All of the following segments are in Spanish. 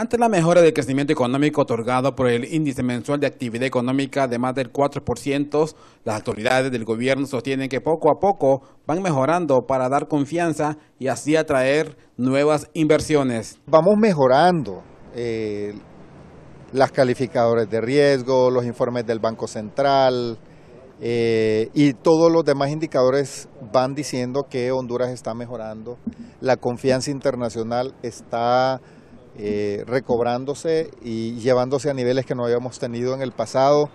Ante la mejora del crecimiento económico otorgado por el índice mensual de actividad económica de más del 4%, las autoridades del gobierno sostienen que poco a poco van mejorando para dar confianza y así atraer nuevas inversiones. Vamos mejorando eh, las calificadores de riesgo, los informes del Banco Central eh, y todos los demás indicadores van diciendo que Honduras está mejorando, la confianza internacional está eh, recobrándose y llevándose a niveles que no habíamos tenido en el pasado.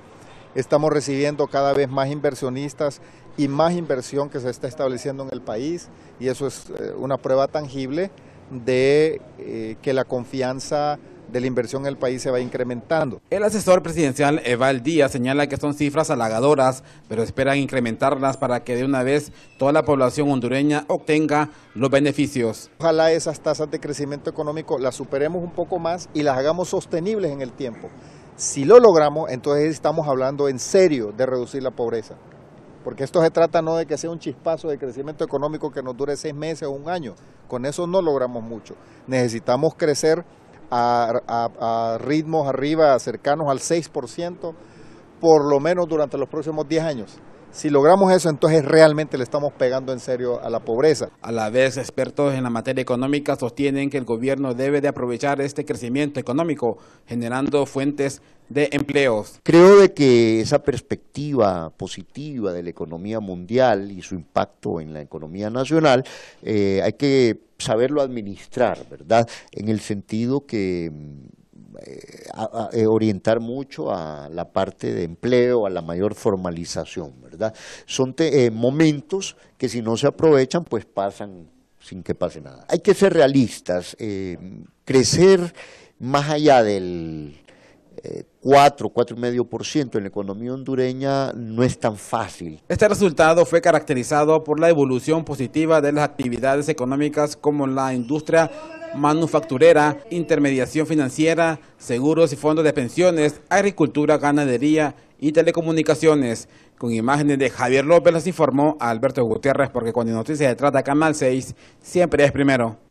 Estamos recibiendo cada vez más inversionistas y más inversión que se está estableciendo en el país y eso es eh, una prueba tangible de eh, que la confianza de la inversión en el país se va incrementando. El asesor presidencial Eval Díaz señala que son cifras halagadoras, pero esperan incrementarlas para que de una vez toda la población hondureña obtenga los beneficios. Ojalá esas tasas de crecimiento económico las superemos un poco más y las hagamos sostenibles en el tiempo. Si lo logramos, entonces estamos hablando en serio de reducir la pobreza porque esto se trata no de que sea un chispazo de crecimiento económico que nos dure seis meses o un año, con eso no logramos mucho. Necesitamos crecer a, ritmos arriba cercanos al 6%, por lo menos durante los próximos 10 años. Si logramos eso, entonces realmente le estamos pegando en serio a la pobreza. A la vez, expertos en la materia económica sostienen que el gobierno debe de aprovechar este crecimiento económico, generando fuentes de empleos. Creo de que esa perspectiva positiva de la economía mundial y su impacto en la economía nacional eh, hay que saberlo administrar, ¿verdad? En el sentido que mm, eh, eh, orientar mucho a la parte de empleo, a la mayor formalización, ¿verdad? Son momentos que si no se aprovechan, pues pasan sin que pase nada. Hay que ser realistas, crecer más allá del 4, 4,5% en la economía hondureña no es tan fácil. Este resultado fue caracterizado por la evolución positiva de las actividades económicas como la industria manufacturera, intermediación financiera, seguros y fondos de pensiones, agricultura, ganadería y telecomunicaciones. Con imágenes de Javier López las informó Alberto Gutiérrez porque cuando noticias se trata Canal 6 siempre es primero.